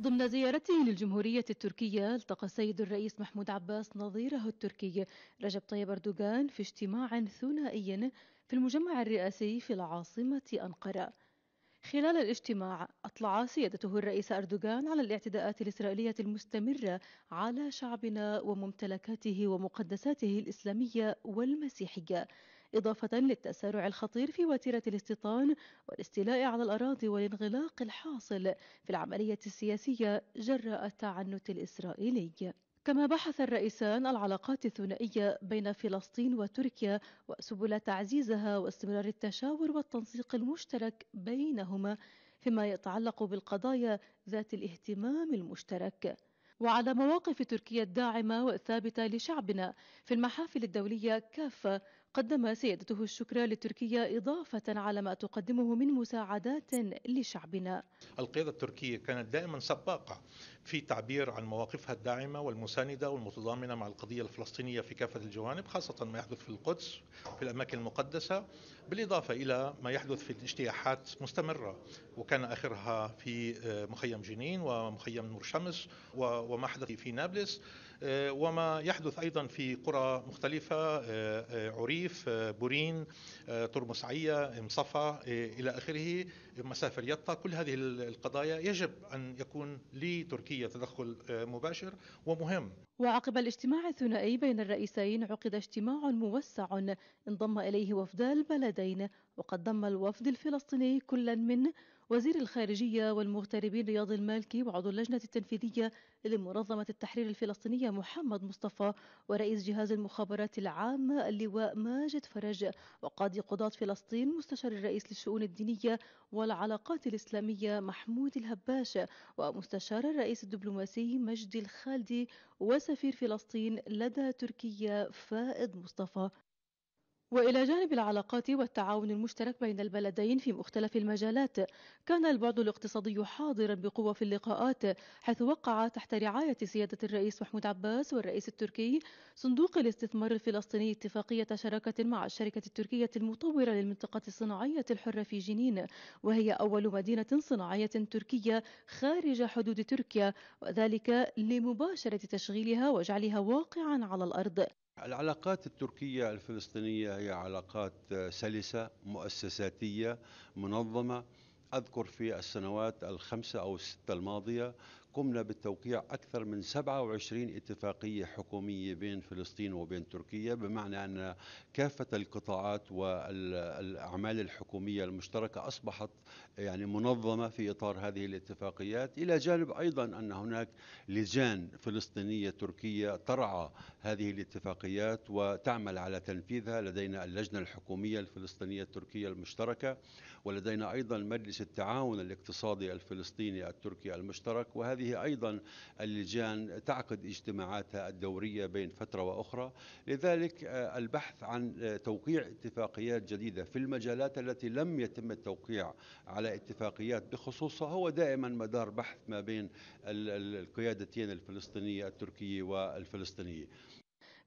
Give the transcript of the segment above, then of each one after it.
ضمن زيارته للجمهورية التركية التقى السيد الرئيس محمود عباس نظيره التركي رجب طيب أردوغان في اجتماع ثنائي في المجمع الرئاسي في العاصمة أنقرة خلال الاجتماع أطلع سيادته الرئيس أردوغان على الاعتداءات الإسرائيلية المستمرة على شعبنا وممتلكاته ومقدساته الإسلامية والمسيحية إضافة للتسارع الخطير في وتيرة الاستيطان والاستيلاء على الأراضي والانغلاق الحاصل في العملية السياسية جراء التعنت الإسرائيلي كما بحث الرئيسان العلاقات الثنائية بين فلسطين وتركيا وسبل تعزيزها واستمرار التشاور والتنسيق المشترك بينهما فيما يتعلق بالقضايا ذات الاهتمام المشترك وعلى مواقف تركيا الداعمة والثابتة لشعبنا في المحافل الدولية كافة قدم سيادته الشكر لتركيا إضافة على ما تقدمه من مساعدات لشعبنا القيادة التركية كانت دائما سباقة في تعبير عن مواقفها الداعمة والمساندة والمتضامنة مع القضية الفلسطينية في كافة الجوانب خاصة ما يحدث في القدس في الأماكن المقدسة بالإضافة إلى ما يحدث في الاجتياحات مستمرة وكان آخرها في آه، مخيم جنين ومخيم نور شمس وما حدث في نابلس آه، وما يحدث أيضا في قرى مختلفة آه، آه، عريف بورين ترمسعية مصفى إلى آخره مسافر يطا كل هذه القضايا يجب أن يكون لتركيا تدخل مباشر ومهم وعقب الاجتماع الثنائي بين الرئيسين عقد اجتماع موسع انضم إليه وفدا البلدين وقد ضم الوفد الفلسطيني كلا من وزير الخارجية والمغتربين رياض المالكي وعضو اللجنة التنفيذية لمنظمة التحرير الفلسطينية محمد مصطفى ورئيس جهاز المخابرات العامة اللواء ماجد فرج وقاضي قضاة فلسطين مستشار الرئيس للشؤون الدينية والعلاقات الإسلامية محمود الهباش ومستشار الرئيس الدبلوماسي مجدي الخالدي وسفير فلسطين لدى تركيا فائد مصطفى وإلى جانب العلاقات والتعاون المشترك بين البلدين في مختلف المجالات كان البعد الاقتصادي حاضرا بقوة في اللقاءات حيث وقع تحت رعاية سيادة الرئيس محمود عباس والرئيس التركي صندوق الاستثمار الفلسطيني اتفاقية شراكة مع الشركة التركية المطورة للمنطقة الصناعية الحرة في جنين وهي أول مدينة صناعية تركية خارج حدود تركيا وذلك لمباشرة تشغيلها وجعلها واقعا على الأرض العلاقات التركية الفلسطينية هي علاقات آه، سلسة مؤسساتية منظمة أذكر في السنوات الخمسة أو الستة الماضية قمنا بالتوقيع أكثر من 27 اتفاقية حكومية بين فلسطين وبين تركيا بمعنى أن كافة القطاعات والأعمال الحكومية المشتركة أصبحت يعني منظمة في إطار هذه الاتفاقيات إلى جانب أيضا أن هناك لجان فلسطينية تركية ترعى هذه الاتفاقيات وتعمل على تنفيذها لدينا اللجنة الحكومية الفلسطينية التركية المشتركة ولدينا أيضا مجلس التعاون الاقتصادي الفلسطيني التركي المشترك وهذه وهذه أيضا اللجان تعقد اجتماعاتها الدورية بين فترة وأخرى لذلك آه، البحث عن آه، توقيع اتفاقيات جديدة في المجالات التي لم يتم التوقيع على اتفاقيات بخصوصها هو دائما مدار بحث ما بين القيادتين الفلسطينية التركية والفلسطينية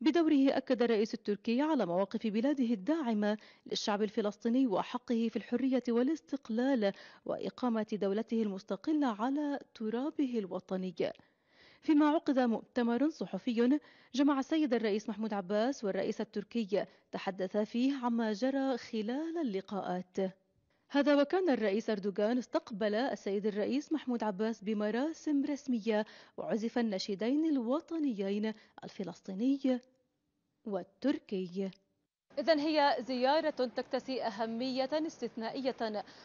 بدوره أكد الرئيس التركي على مواقف بلاده الداعمة للشعب الفلسطيني وحقه في الحرية والاستقلال وإقامة دولته المستقلة على ترابه الوطني فيما عقد مؤتمر صحفي جمع السيد الرئيس محمود عباس والرئيس التركي تحدثا فيه عما جرى خلال اللقاءات هذا وكان الرئيس أردوغان استقبل السيد الرئيس محمود عباس بمراسم رسمية وعزف النشيدين الوطنيين الفلسطيني والتركي إذا هي زيارة تكتسي أهمية استثنائية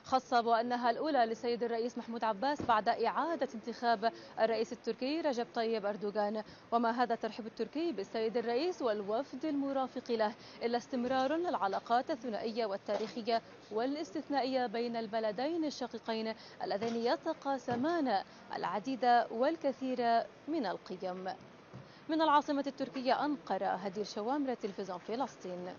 خاصة وأنها الأولى للسيد الرئيس محمود عباس بعد إعادة انتخاب الرئيس التركي رجب طيب أردوغان وما هذا الترحيب التركي بالسيد الرئيس والوفد المرافق له إلا استمرار للعلاقات الثنائية والتاريخية والاستثنائية بين البلدين الشقيقين اللذين يتقاسمان العديد والكثير من القيم من العاصمة التركية أنقرة هدير شوامرة تلفزيون فلسطين